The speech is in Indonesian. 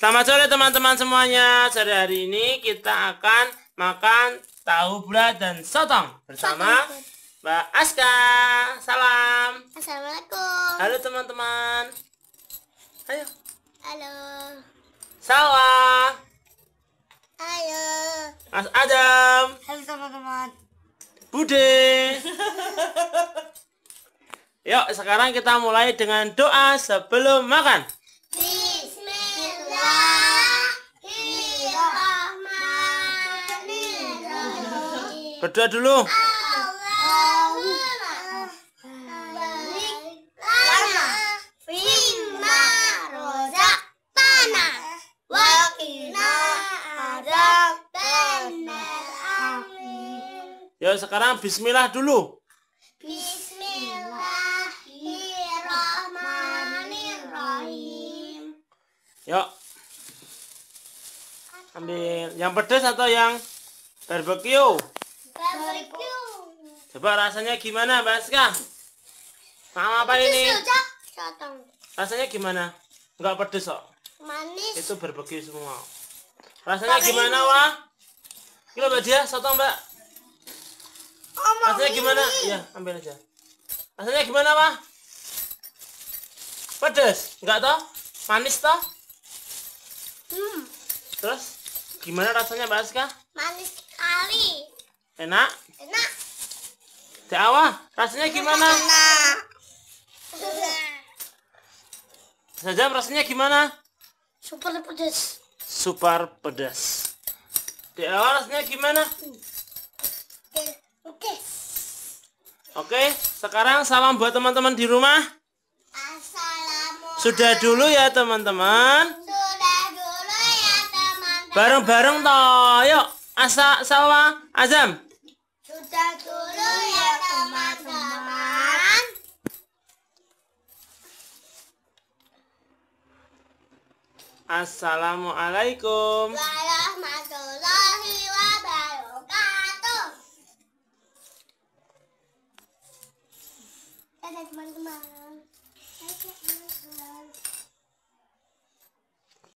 Selamat sore teman-teman semuanya. Sore hari ini kita akan makan tahu bulat dan sotong bersama Mbak Aska. Salam. Assalamualaikum. Halo teman-teman. Ayo. Halo. Sawah. Ayo. Mas Adam. Halo teman-teman. Bude. Yuk, sekarang kita mulai dengan doa sebelum makan. Berdoa dulu. Ya sekarang bismillah dulu. Bismillahirrahmanirrahim. Yuk. Ya. Ambil yang pedas atau yang barbeque? Coba rasanya gimana, Baska? Sama apa ini? Rasanya gimana? Enggak pedes kok. Manis. Itu berbagi semua. Rasanya Pakai gimana, ini. Wah? Gila, Mbak Dia, soto, Mbak. Oh, rasanya ini. gimana? Ya, ambil aja. Rasanya gimana, Wah? Pedes? Enggak toh? Manis toh? Hmm. Terus gimana rasanya, Mbak Aska? Manis sekali. Enak? Enak. Dakwah, rasanya gimana? Saja rasanya gimana? Super pedas. Super pedas. Dakwah rasanya gimana? Oke. Oke, sekarang salam buat teman-teman di rumah. Sudah dulu ya teman-teman. Sudah dulu ya teman-teman. Bareng-bareng toh, yuk. Asa, sawa, azam. Sudah dulu. Assalamualaikum. Warahmatullahi wabarakatuh. Eh, teman-teman.